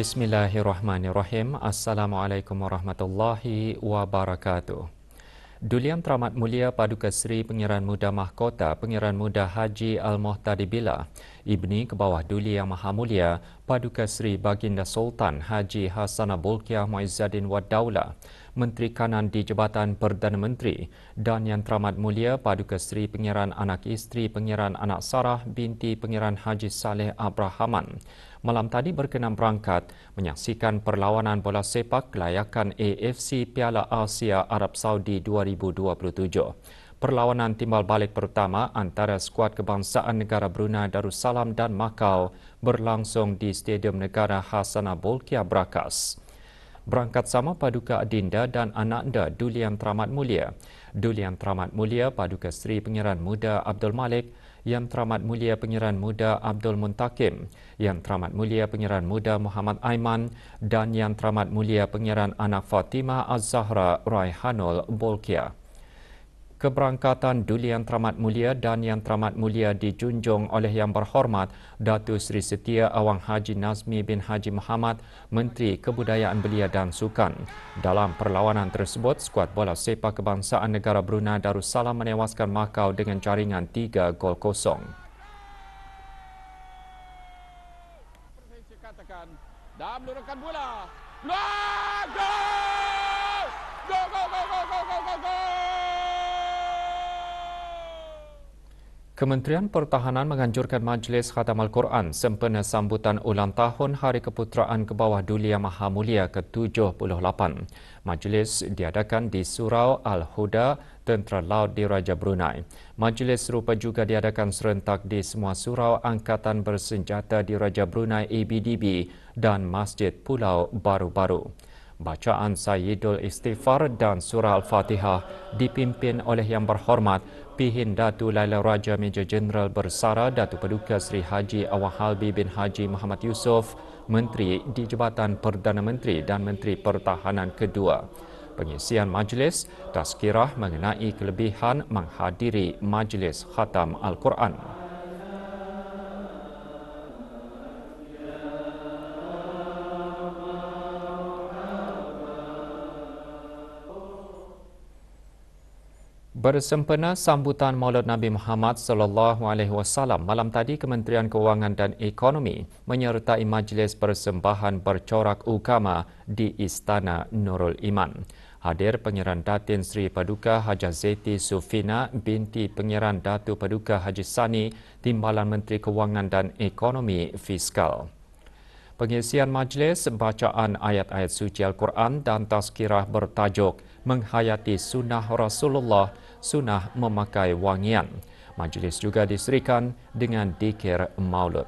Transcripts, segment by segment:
Bismillahirrahmanirrahim. Assalamualaikum warahmatullahi wabarakatuh. Duliam Teramat Mulia Paduka Seri Pengiran Muda Mahkota Pengiran Muda Haji Al-Muhtadi Bila Ibni Kebawah Duli Yang Maha Mulia Paduka Seri Baginda Sultan Haji Hassan Abulkiah Muizzaddin Wadaulah Menteri Kanan di Jabatan Perdana Menteri dan Yang Teramat Mulia Paduka Seri Pengiran Anak Isteri Pengiran Anak Sarah binti Pengiran Haji Saleh Abrahaman malam tadi berkenan berangkat menyaksikan perlawanan bola sepak kelayakan AFC Piala Asia Arab Saudi 2027. Perlawanan timbal balik pertama antara skuad kebangsaan negara Brunei Darussalam dan Makau berlangsung di Stadium Negara Hasanah Bolkiah Brakas. Berangkat sama Paduka Adinda dan Ananda Dulian Teramat Mulia. Dulian Teramat Mulia, Paduka Seri Pengiran Muda Abdul Malik, yang Teramat Mulia Pengiran Muda Abdul Muntakim, Yang Teramat Mulia Pengiran Muda Muhammad Aiman dan Yang Teramat Mulia Pengiran Anak Fatimah Az-Zahra Raihanul Bolkiah keberangkatan Duli Yang Teramat Mulia dan Yang Teramat Mulia dijunjung oleh Yang Berhormat Datu Seri Setia Awang Haji Nazmi bin Haji Muhammad, Menteri Kebudayaan Belia dan Sukan. Dalam perlawanan tersebut, skuad bola sepak kebangsaan negara Brunei Darussalam menewaskan Makau dengan jaringan 3 gol kosong. Dan menurunkan bola. Gol! Kementerian Pertahanan menganjurkan Majlis Khatam Al-Quran sempena sambutan ulang tahun Hari Keputeraan Kebawah Dulia Maha Mulia ke-78. Majlis diadakan di Surau Al-Huda, Tentera Laut di Raja Brunei. Majlis serupa juga diadakan serentak di semua surau Angkatan Bersenjata di Raja Brunei ABDB e dan Masjid Pulau Baru-Baru. Bacaan Sayyidul Istighfar dan Surah Al-Fatihah dipimpin oleh Yang Berhormat pihin Datu Laila Raja Major Jeneral Bersara Datu Paduka Sri Haji Awahalbi bin Haji Muhammad Yusof Menteri di Jabatan Perdana Menteri dan Menteri Pertahanan Kedua. Pengisian majlis, tazkirah mengenai kelebihan menghadiri majlis khatam Al-Quran. Bersempena sambutan Maulid Nabi Muhammad sallallahu alaihi wasallam malam tadi Kementerian Kewangan dan Ekonomi menyertai majlis persembahan bercorak ukama di Istana Nurul Iman. Hadir Pangeran Datin Sri Paduka Haji Zeti Sufina binti Pangeran Datu Paduka Haji Sani Timbalan Menteri Kewangan dan Ekonomi Fiskal. Pengisian majlis, bacaan ayat-ayat suci Al-Quran dan tazkirah bertajuk Menghayati Sunnah Rasulullah sunnah memakai wangian. Majlis juga diserikan dengan dikir maulud.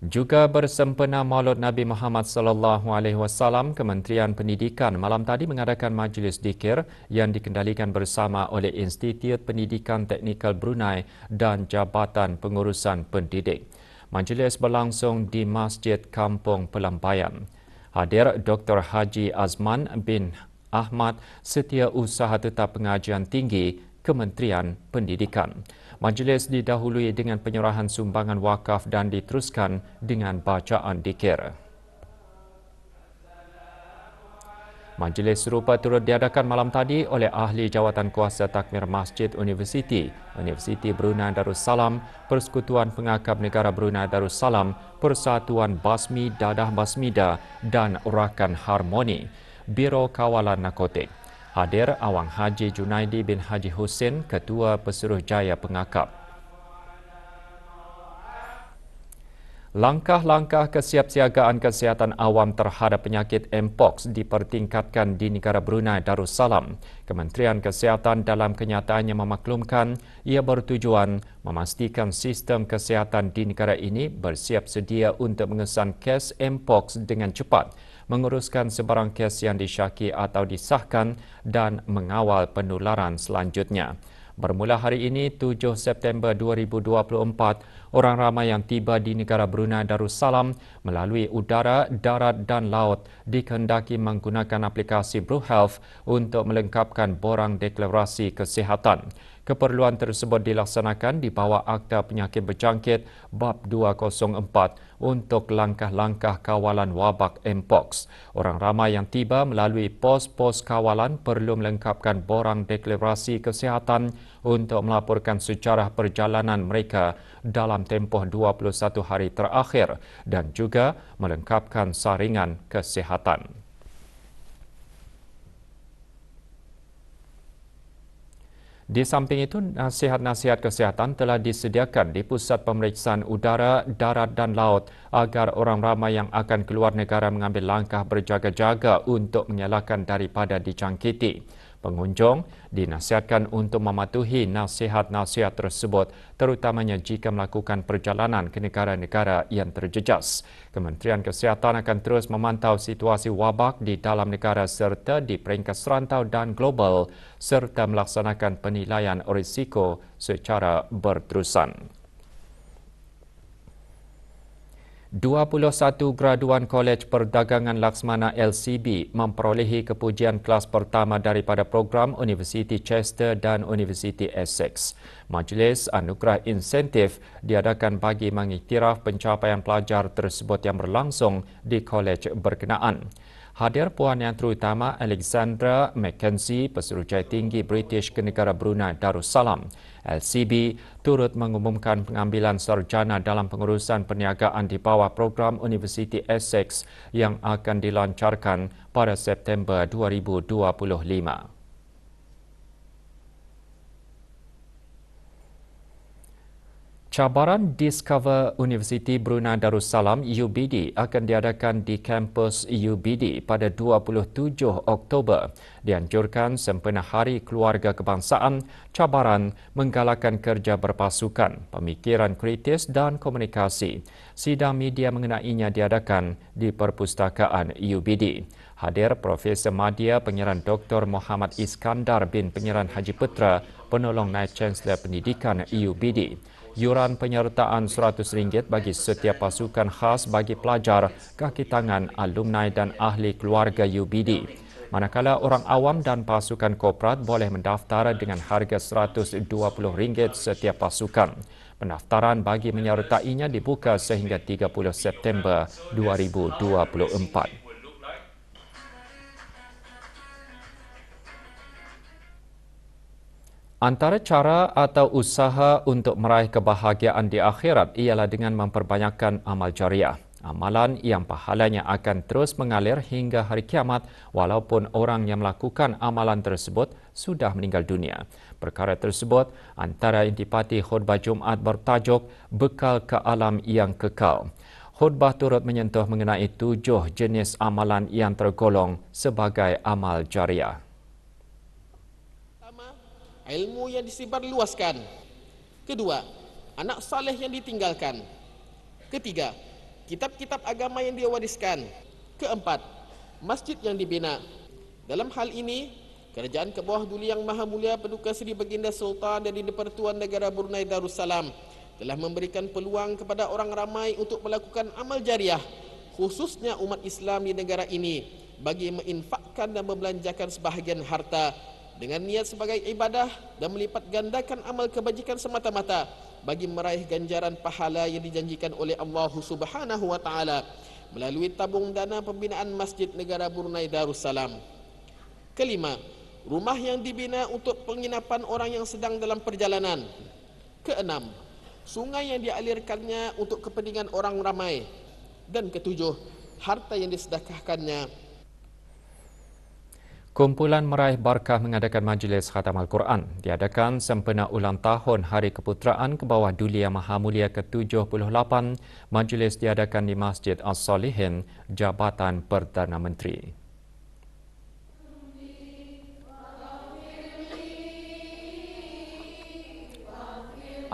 Juga bersempena maulud Nabi Muhammad sallallahu alaihi wasallam, Kementerian Pendidikan malam tadi mengadakan majlis dikir yang dikendalikan bersama oleh Institut Pendidikan Teknikal Brunei dan Jabatan Pengurusan Pendidik. Majlis berlangsung di Masjid Kampung Pelampayan hadir Dr. Haji Azman bin Ahmad Setiausaha Tetap Pengajian Tinggi Kementerian Pendidikan. Majlis didahului dengan penyerahan sumbangan wakaf dan diteruskan dengan bacaan dikir. Majlis serupa turut diadakan malam tadi oleh ahli jawatan kuasa takmir Masjid Universiti, Universiti Brunei Darussalam, Persekutuan Pengakap Negara Brunei Darussalam, Persatuan Basmi Dadah Basmida dan Urakan Harmoni, Biro Kawalan Narkotik. Hadir Awang Haji Junaidi bin Haji Hussein, Ketua Pesuruhjaya Jaya Pengakap. Langkah-langkah kesiapsiagaan kesihatan awam terhadap penyakit Mpox dipertingkatkan di negara Brunei Darussalam. Kementerian Kesihatan dalam kenyataannya memaklumkan ia bertujuan memastikan sistem kesihatan di negara ini bersiap sedia untuk mengesan kes Mpox dengan cepat, menguruskan sebarang kes yang disyaki atau disahkan dan mengawal penularan selanjutnya. Bermula hari ini 7 September 2024, orang ramai yang tiba di negara Brunei Darussalam melalui udara, darat dan laut dikendaki menggunakan aplikasi BruHealth untuk melengkapkan borang deklarasi kesihatan keperluan tersebut dilaksanakan di bawah Akta Penyakit Berjangkit Bab 204 untuk langkah-langkah kawalan wabak Mpox. Orang ramai yang tiba melalui pos-pos kawalan perlu melengkapkan borang deklarasi kesihatan untuk melaporkan sejarah perjalanan mereka dalam tempoh 21 hari terakhir dan juga melengkapkan saringan kesihatan. Di samping itu, nasihat-nasihat kesihatan telah disediakan di pusat pemeriksaan udara, darat dan laut agar orang ramai yang akan keluar negara mengambil langkah berjaga-jaga untuk mengelakkan daripada dijangkiti. Pengunjung dinasihatkan untuk mematuhi nasihat-nasihat tersebut terutamanya jika melakukan perjalanan ke negara-negara yang terjejas. Kementerian Kesihatan akan terus memantau situasi wabak di dalam negara serta di peringkat serantau dan global serta melaksanakan penilaian risiko secara berterusan. 21 graduan Kolej Perdagangan Laksmana LCB memperolehi kepujian kelas pertama daripada program Universiti Chester dan Universiti Essex. Majlis Anugerah Insentif diadakan bagi mengiktiraf pencapaian pelajar tersebut yang berlangsung di Kolej berkenaan hadir Puan Yang Terutama Alexandra Mackenzie, Pesuruhjaya Tinggi British ke negara Brunei Darussalam. LCB turut mengumumkan pengambilan sarjana dalam pengurusan perniagaan di bawah program Universiti Essex yang akan dilancarkan pada September 2025. Cabaran Discover University Brunei Darussalam UBD akan diadakan di kampus UBD pada 27 Oktober. Dianjurkan sempena Hari Keluarga Kebangsaan, cabaran menggalakkan kerja berpasukan, pemikiran kritis dan komunikasi. Sidang media mengenainya diadakan di perpustakaan UBD. Hadir Profesor Madia Pengiran Dr. Muhammad Iskandar bin Pengiran Haji Petra, penolong Naib Chancellor Pendidikan UBD yuran penyertaan RM100 bagi setiap pasukan khas bagi pelajar, kaki tangan, alumni dan ahli keluarga UBD. Manakala orang awam dan pasukan korporat boleh mendaftar dengan harga RM120 setiap pasukan. Pendaftaran bagi menyertainya dibuka sehingga 30 September 2024. Antara cara atau usaha untuk meraih kebahagiaan di akhirat ialah dengan memperbanyakkan amal jariah. Amalan yang pahalanya akan terus mengalir hingga hari kiamat walaupun orang yang melakukan amalan tersebut sudah meninggal dunia. Perkara tersebut antara intipati khutbah Jumaat bertajuk Bekal ke Alam yang Kekal. Khutbah turut menyentuh mengenai tujuh jenis amalan yang tergolong sebagai amal jariah ilmu yang disebar luaskan. Kedua, anak saleh yang ditinggalkan. Ketiga, kitab-kitab agama yang diwariskan. Keempat, masjid yang dibina. Dalam hal ini, kerajaan ke bawah duli yang maha mulia Paduka Seri Baginda Sultan dan di Negara Brunei Darussalam telah memberikan peluang kepada orang ramai untuk melakukan amal jariah khususnya umat Islam di negara ini bagi menginfakkan dan membelanjakan sebahagian harta dengan niat sebagai ibadah dan melipat gandakan amal kebajikan semata-mata bagi meraih ganjaran pahala yang dijanjikan oleh Allah Subhanahu wa taala melalui tabung dana pembinaan Masjid Negara Brunei Darussalam. Kelima, rumah yang dibina untuk penginapan orang yang sedang dalam perjalanan. Keenam, sungai yang dialirkannya untuk kepentingan orang ramai. Dan ketujuh, harta yang disedekahkannya Kumpulan Meraih Barkah mengadakan majlis khatam Al-Quran diadakan sempena ulang tahun Hari Keputeraan ke bawah Duli Yang Maha Mulia ke-78. Majlis diadakan di Masjid As-Solihin, Jabatan Perdana Menteri.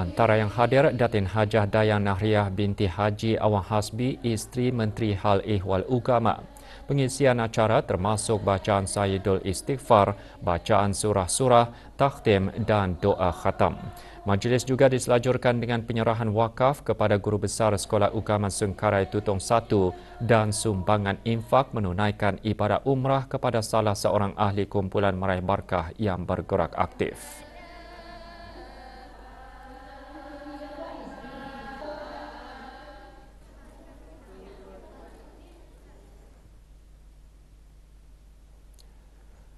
Antara yang hadir Datin Hajah Dayang Nahriah binti Haji Awang Hasbi, isteri Menteri Hal Ehwal Ugama pengisian acara termasuk bacaan Sayyidul Istighfar, bacaan surah-surah, takhtim dan doa khatam. Majlis juga diselajurkan dengan penyerahan wakaf kepada Guru Besar Sekolah Ugama Sengkarai Tutong I dan sumbangan infak menunaikan ibadah umrah kepada salah seorang ahli kumpulan meraih barkah yang bergerak aktif.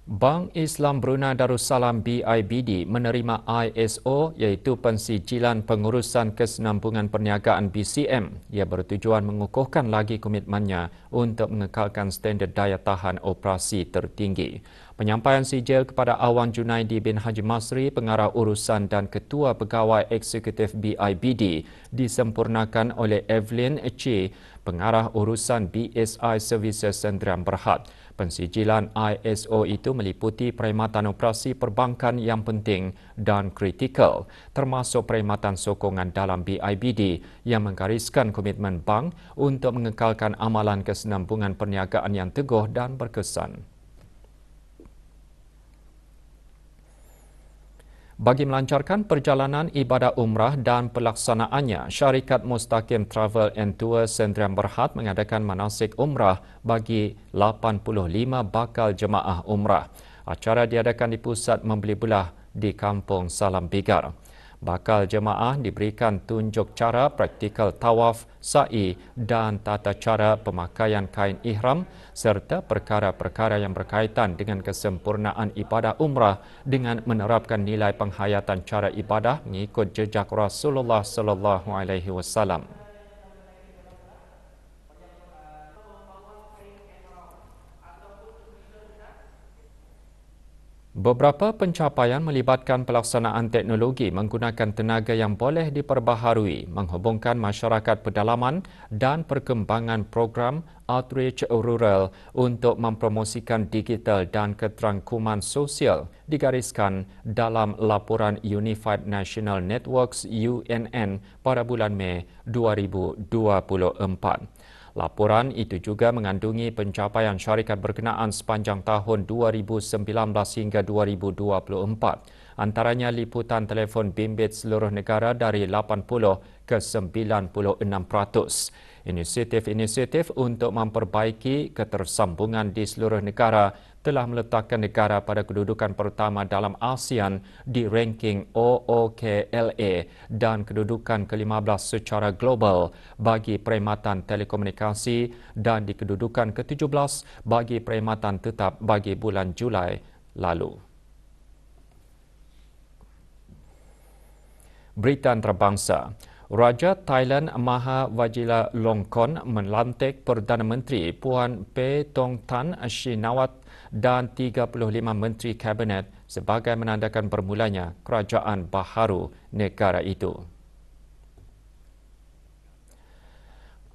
Bank Islam Brunei Darussalam BIBD menerima ISO iaitu Pensijilan Pengurusan Kesenambungan Perniagaan BCM. Ia bertujuan mengukuhkan lagi komitmennya untuk mengekalkan standar daya tahan operasi tertinggi. Penyampaian sijil kepada Awan Junaidi bin Haji Masri, pengarah urusan dan ketua pegawai eksekutif BIBD disempurnakan oleh Evelyn Chi, Pengarah Urusan BSI Services Sdn Berhad. Pensijilan ISO itu meliputi perkhidmatan operasi perbankan yang penting dan kritikal termasuk perkhidmatan sokongan dalam BIBD yang menggariskan komitmen bank untuk mengekalkan amalan kesenambungan perniagaan yang teguh dan berkesan. Bagi melancarkan perjalanan ibadah umrah dan pelaksanaannya, syarikat Mustaqim Travel and Tour Sendrian Berhad mengadakan manasik umrah bagi 85 bakal jemaah umrah. Acara diadakan di pusat membeli belah di Kampung Salam Bigar bakal jemaah diberikan tunjuk cara praktikal tawaf, sa'i dan tata cara pemakaian kain ihram serta perkara-perkara yang berkaitan dengan kesempurnaan ibadah umrah dengan menerapkan nilai penghayatan cara ibadah mengikut jejak Rasulullah sallallahu alaihi wasallam. Beberapa pencapaian melibatkan pelaksanaan teknologi menggunakan tenaga yang boleh diperbaharui menghubungkan masyarakat pedalaman dan perkembangan program Outreach Rural untuk mempromosikan digital dan keterangkuman sosial digariskan dalam laporan Unified National Networks UNN pada bulan Mei 2024. Laporan itu juga mengandungi pencapaian syarikat berkenaan sepanjang tahun 2019 hingga 2024, antaranya liputan telefon bimbit seluruh negara dari 80 ke 96%. Inisiatif-inisiatif untuk memperbaiki ketersambungan di seluruh negara telah meletakkan negara pada kedudukan pertama dalam ASEAN di ranking OOKLA dan kedudukan ke-15 secara global bagi perkhidmatan telekomunikasi dan di kedudukan ke-17 bagi perkhidmatan tetap bagi bulan Julai lalu. Berita Antarabangsa Raja Thailand Maha Vajila Longkon melantik Perdana Menteri Puan Pe Tong Tan Shinawat dan 35 menteri kabinet sebagai menandakan bermulanya kerajaan baharu negara itu.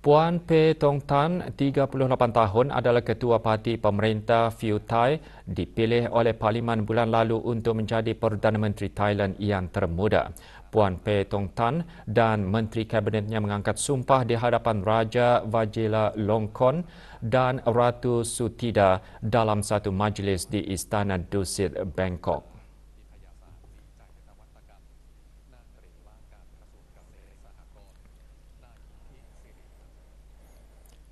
Puan Pei Tong Tan, 38 tahun, adalah ketua parti pemerintah Phiu Thai, dipilih oleh Parlimen bulan lalu untuk menjadi Perdana Menteri Thailand yang termuda. Puan Pei Tong Tan dan Menteri Kabinetnya mengangkat sumpah di hadapan Raja Vajila Longkon dan Ratu Sutida dalam satu majlis di Istana Dusit, Bangkok.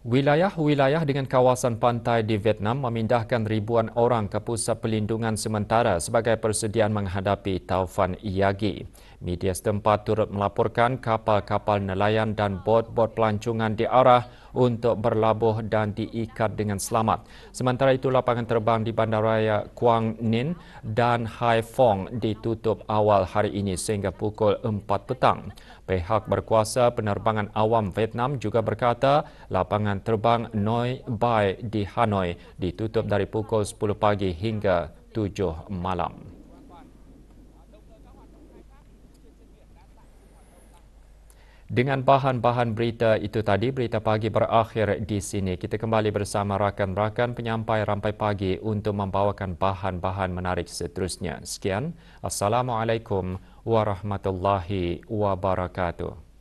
Wilayah-wilayah dengan kawasan pantai di Vietnam memindahkan ribuan orang ke pusat pelindungan sementara sebagai persediaan menghadapi Taufan Iyagi. Media setempat turut melaporkan kapal-kapal nelayan dan bot-bot pelancongan diarah untuk berlabuh dan diikat dengan selamat. Sementara itu, lapangan terbang di Bandaraya Kuang Nin dan Hai Haiphong ditutup awal hari ini sehingga pukul 4 petang. Pihak berkuasa penerbangan awam Vietnam juga berkata lapangan terbang Noi Bai di Hanoi ditutup dari pukul 10 pagi hingga 7 malam. Dengan bahan-bahan berita itu tadi, berita pagi berakhir di sini. Kita kembali bersama rakan-rakan penyampai rampai pagi untuk membawakan bahan-bahan menarik seterusnya. Sekian. Assalamualaikum warahmatullahi wabarakatuh.